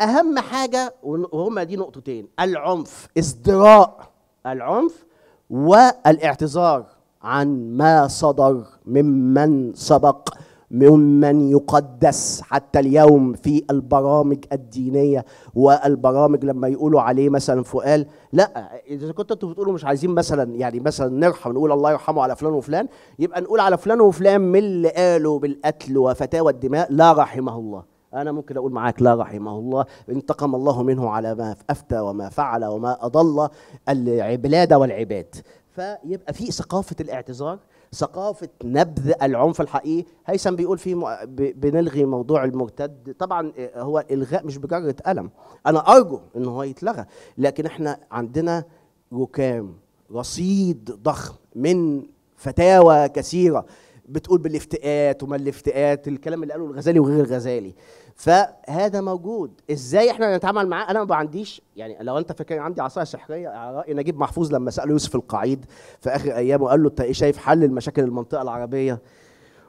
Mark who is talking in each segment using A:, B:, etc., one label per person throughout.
A: اهم حاجه وهما دي نقطتين العنف ازدراء العنف والاعتذار عن ما صدر ممن سبق ممن يقدس حتى اليوم في البرامج الدينيه والبرامج لما يقولوا عليه مثلا فؤال لا اذا كنت انتوا بتقولوا مش عايزين مثلا يعني مثلا نرحم نقول الله يرحمه على فلان وفلان يبقى نقول على فلان وفلان من اللي قالوا بالقتل وفتاوى الدماء لا رحمه الله أنا ممكن أقول معاك لا رحمه الله انتقم الله منه على ما أفتى وما فعل وما أضل البلاد والعباد فيبقى في ثقافة الاعتذار ثقافة نبذ العنف الحقيقي هيثم بيقول في ب... بنلغي موضوع المرتد طبعا آه، هو إلغاء مش بجرة ألم أنا أرجو إن هو يتلغى لكن إحنا عندنا ركام رصيد ضخم من فتاوى كثيرة بتقول بالافتئات وما الافتئات الكلام اللي قاله الغزالي وغير الغزالي فهذا موجود ازاي احنا نتعامل معاه انا ما عنديش يعني لو انت فاكر عندي عصايه سحريه على راي نجيب محفوظ لما ساله يوسف القعيد في اخر ايامه قال له انت ايه شايف حل المشاكل المنطقه العربيه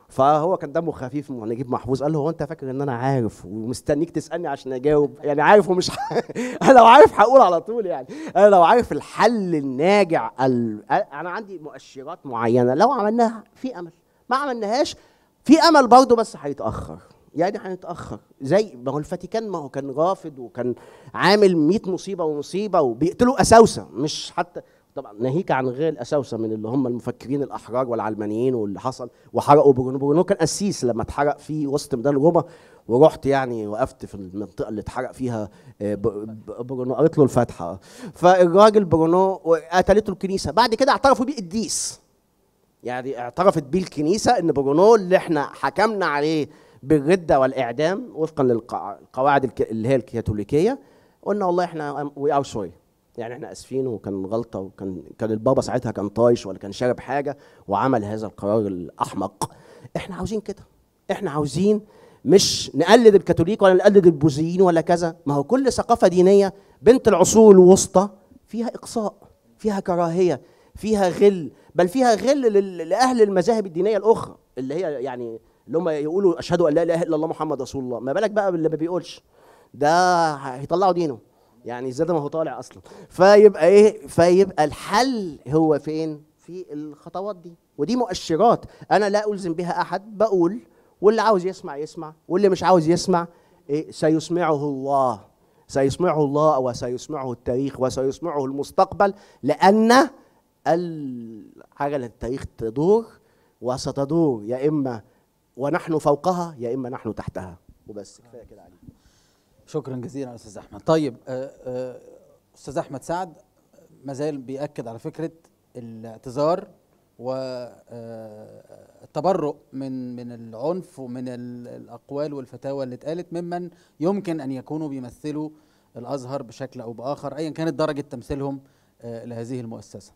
A: فهو كان دمه خفيف من نجيب محفوظ قال له هو انت فاكر ان انا عارف ومستنيك تسالني عشان اجاوب يعني عارف ومش ح... انا لو عارف هقول على طول يعني انا لو عارف الحل الناجع ال... انا عندي مؤشرات معينه لو عملناها في امل ما عملناهاش في امل برضه بس هيتاخر يعني هنتاخر زي ما هو الفاتيكان ما هو كان رافض وكان عامل 100 مصيبه ومصيبه وبيقتلوا اساوسه مش حتى طبعا ناهيك عن غير الاساوسه من اللي هم المفكرين الاحرار والعلمانيين واللي حصل وحرقوا برونو برونو كان قسيس لما اتحرق في وسط ميدان روما ورحت يعني وقفت في المنطقه اللي اتحرق فيها آه، برونو قريت له الفاتحه فالراجل برونو قتلته الكنيسه بعد كده اعترفوا بيه قديس يعني اعترفت بيه الكنيسه ان برونو اللي احنا حكمنا عليه بالرده والاعدام وفقا للقواعد اللي هي الكاثوليكيه قلنا والله احنا وي ار سوري يعني احنا اسفين وكان غلطه وكان كان البابا ساعتها كان طايش ولا كان شارب حاجه وعمل هذا القرار الاحمق احنا عاوزين كده احنا عاوزين مش نقلد الكاثوليك ولا نقلد البوذيين ولا كذا ما هو كل ثقافه دينيه بنت العصور الوسطى فيها اقصاء فيها كراهيه فيها غل بل فيها غل لاهل المذاهب الدينيه الاخرى اللي هي يعني اللي هم يقولوا اشهد ان لا اله الا الله محمد رسول الله ما بالك بقى باللي ما بيقولش ده هيطلعوا دينه يعني زاد ما هو طالع اصلا فيبقى ايه فيبقى الحل هو فين في الخطوات دي ودي مؤشرات انا لا الزم بها احد بقول واللي عاوز يسمع يسمع واللي مش عاوز يسمع إيه سيسمعه الله سيسمعه الله وسيسمعه التاريخ وسيسمعه المستقبل لأن الحاجة اللي التاريخ تدور وستدور يا إما ونحن فوقها يا إما نحن تحتها وبس كفاية كده عليك شكرا جزيلا أستاذ أحمد طيب آه، آه، أستاذ أحمد سعد ما زال بيأكد على فكرة الاعتذار والتبرؤ آه، من من العنف ومن الاقوال والفتاوى اللي اتقالت ممن يمكن ان يكونوا بيمثلوا الازهر بشكل او باخر ايا كانت درجه تمثيلهم لهذه المؤسسه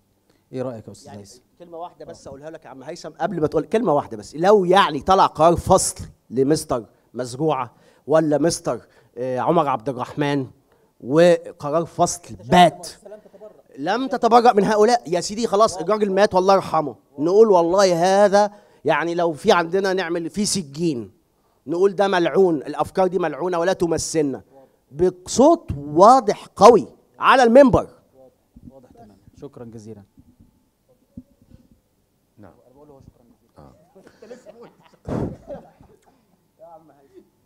A: ايه رايك يا استاذ يعني هيثم كلمه واحده بس اقولها لك يا عم هيثم قبل ما تقول كلمه واحده بس لو يعني طلع قرار فصل لمستر مزروعه ولا مستر آه، عمر عبد الرحمن وقرار فصل بات لم تتبرأ من هؤلاء يا سيدي خلاص الراجل مات والله يرحمه نقول والله هذا يعني لو في عندنا نعمل في سجين نقول ده ملعون الافكار دي ملعونه ولا تمثلنا بصوت واضح قوي على المنبر واضح تمام شكرا جزيلا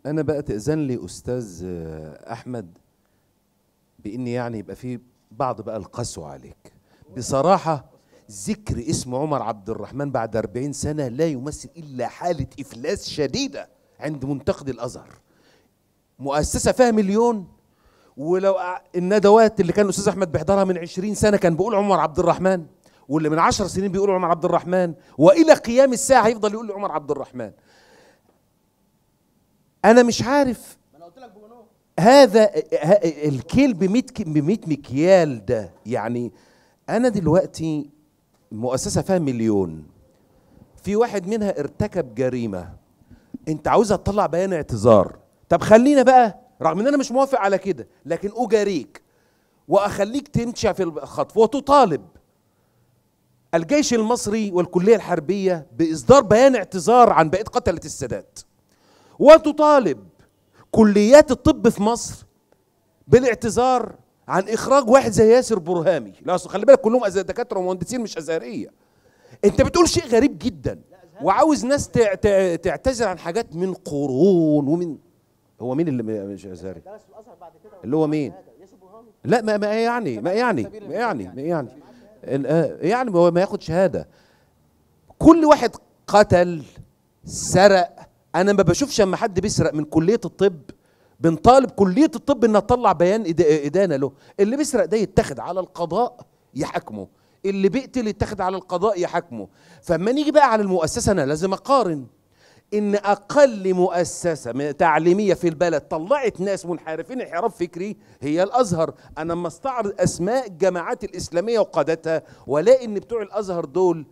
B: انا بقى تاذن لي استاذ احمد باني يعني يبقى في بعض بقى القسوه عليك بصراحه ذكر اسم عمر عبد الرحمن بعد 40 سنه لا يمثل الا حاله افلاس شديده عند منتقد الازهر مؤسسه فيها مليون ولو الندوات اللي كان الاستاذ احمد بيحضرها من 20 سنه كان بيقول عمر عبد الرحمن واللي من عشر سنين بيقول عمر عبد الرحمن والى قيام الساعه هيفضل يقول عمر عبد الرحمن انا مش عارف هذا الكيل ب 100 مكيال ده يعني انا دلوقتي مؤسسه فيها مليون في واحد منها ارتكب جريمه انت عاوزها تطلع بيان اعتذار طب خلينا بقى رغم ان انا مش موافق على كده لكن اجاريك واخليك تمشي في الخطوه وتطالب الجيش المصري والكلية الحربية بإصدار بيان اعتذار عن بقية قتلة السادات وتطالب كليات الطب في مصر بالاعتذار عن إخراج واحد زي ياسر برهامي لا أصل خلي بالك كلهم دكاترة ومهندسين مش أزهرية أنت بتقول شيء غريب جدا وعاوز ناس تعتذر عن حاجات من قرون ومن هو مين اللي مش أزهري؟ اللي هو مين؟ لا ما يعني ما يعني ما يعني, ما يعني. آه، يعني هو ما ياخد شهاده كل واحد قتل سرق انا ما بشوفش اما حد بيسرق من كليه الطب بنطالب كليه الطب انها تطلع بيان ادانه له اللي بيسرق ده يتخذ على القضاء يحاكمه اللي بيقتل يتخذ على القضاء يحاكمه فاما نيجي بقى على المؤسسه انا لازم اقارن ان اقل مؤسسه تعليميه في البلد طلعت ناس منحرفين انحراف فكري هي الازهر انا لما استعرض اسماء الجامعات الاسلاميه وقادتها والاقي ان بتوع الازهر دول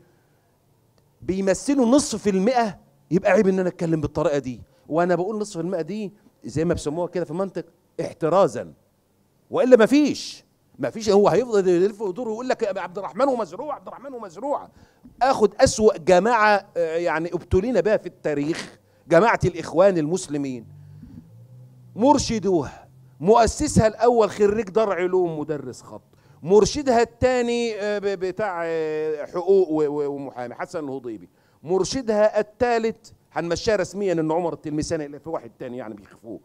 B: بيمثلوا نصف في المئه يبقى عيب ان انا اتكلم بالطريقه دي وانا بقول نصف المئه دي زي ما بيسموها كده في المنطق احترازا والا مفيش ما فيش هو هيفضل يلف ويدور ويقول لك عبد الرحمن ومزروع عبد الرحمن ومزروع اخد اسوا جماعه آه، يعني ابتلينا بها في التاريخ جماعه الاخوان المسلمين مرشدوها مؤسسها الاول خريج دار علوم مدرس خط مرشدها الثاني آه، بتاع آه، حقوق ومحامي حسن الهضيبي مرشدها الثالث هنمشيها رسميا ان عمر التلمساني في واحد تاني يعني بيخفوه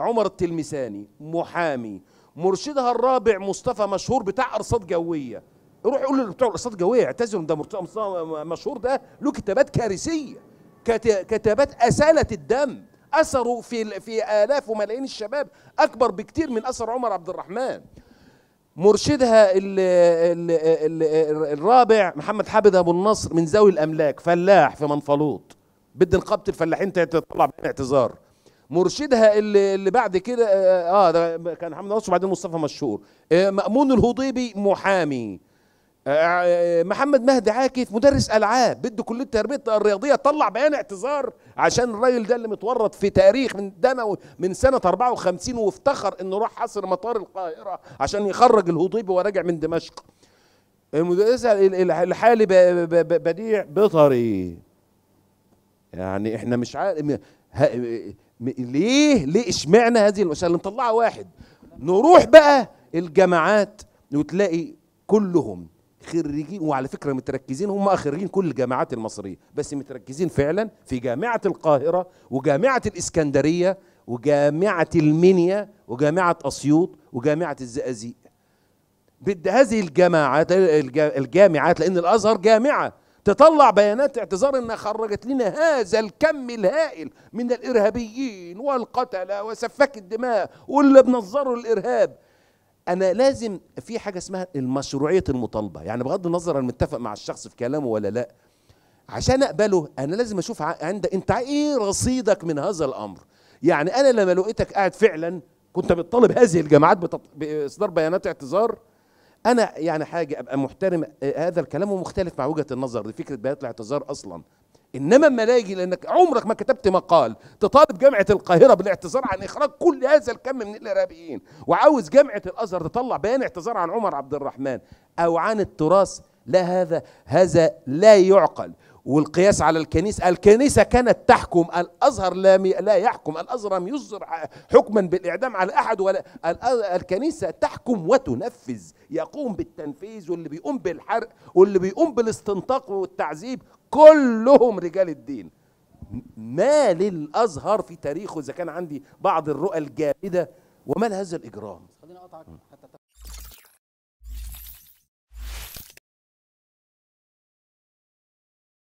B: عمر التلمساني محامي مرشدها الرابع مصطفى مشهور بتاع ارصاد جويه روح قول له بتوع الارصاد الجويه اعتذروا ده مصطفى مشهور ده له كتابات كارثيه كتابات اسالت الدم اثره في في الاف وملايين الشباب اكبر بكتير من اثر عمر عبد الرحمن مرشدها الـ الـ الـ الرابع محمد حابد ابو النصر من ذوي الاملاك فلاح في منفلوط بدي نقابه الفلاحين تطلع اعتذار مرشدها اللي, اللي بعد كده اه, آه،, آه، ده كان محمد نصر وبعدين مصطفى مشهور آه، مأمون الهضيبي محامي محمد مهدي عاكف مدرس العاب بده كليه التربيه الرياضيه طلع بيان اعتذار عشان الراجل ده اللي متورط في تاريخ من دنا من سنه 54 وافتخر انه راح حصر مطار القاهره عشان يخرج الهضيبي وراجع من دمشق المدرسه الحالي بديع بطري يعني احنا مش عارف ها... ليه ليه اشمعنى هذه المسألة نطلعها واحد نروح بقى الجامعات وتلاقي كلهم خريجين وعلى فكره متركزين هم خريجين كل الجامعات المصريه بس متركزين فعلا في جامعه القاهره وجامعه الاسكندريه وجامعه المنيا وجامعه اسيوط وجامعه الزقازيق هذه الجامعات الجامعات لان الازهر جامعه تطلع بيانات اعتذار انها خرجت لنا هذا الكم الهائل من الارهابيين والقتله وسفاك الدماء واللي بنظروا الارهاب انا لازم في حاجه اسمها المشروعيه المطالبه يعني بغض النظر انا متفق مع الشخص في كلامه ولا لا عشان اقبله انا لازم اشوف عند انت ايه رصيدك من هذا الامر يعني انا لما لقيتك قاعد فعلا كنت بتطالب هذه الجماعات باصدار بيانات اعتذار انا يعني حاجه ابقى محترم آه، هذا الكلام ومختلف مع وجهه النظر دي فكره بيات الاعتذار اصلا انما اما الاقي لانك عمرك ما كتبت مقال تطالب جامعه القاهره بالاعتذار عن اخراج كل هذا الكم من الارهابيين وعاوز جامعه الازهر تطلع بيان اعتذار عن عمر عبد الرحمن او عن التراث لا هذا هذا لا يعقل والقياس على الكنيسة الكنيسة كانت تحكم الأزهر لا, لا يحكم الأزهر لم يصدر حكما بالإعدام على أحد ولا الكنيسة تحكم وتنفذ يقوم بالتنفيذ واللي بيقوم بالحرق واللي بيقوم بالاستنطاق والتعذيب كلهم رجال الدين ما للأزهر في تاريخه إذا كان عندي بعض الرؤى الجامدة وما لهذا الإجرام خليني أقطعك حتى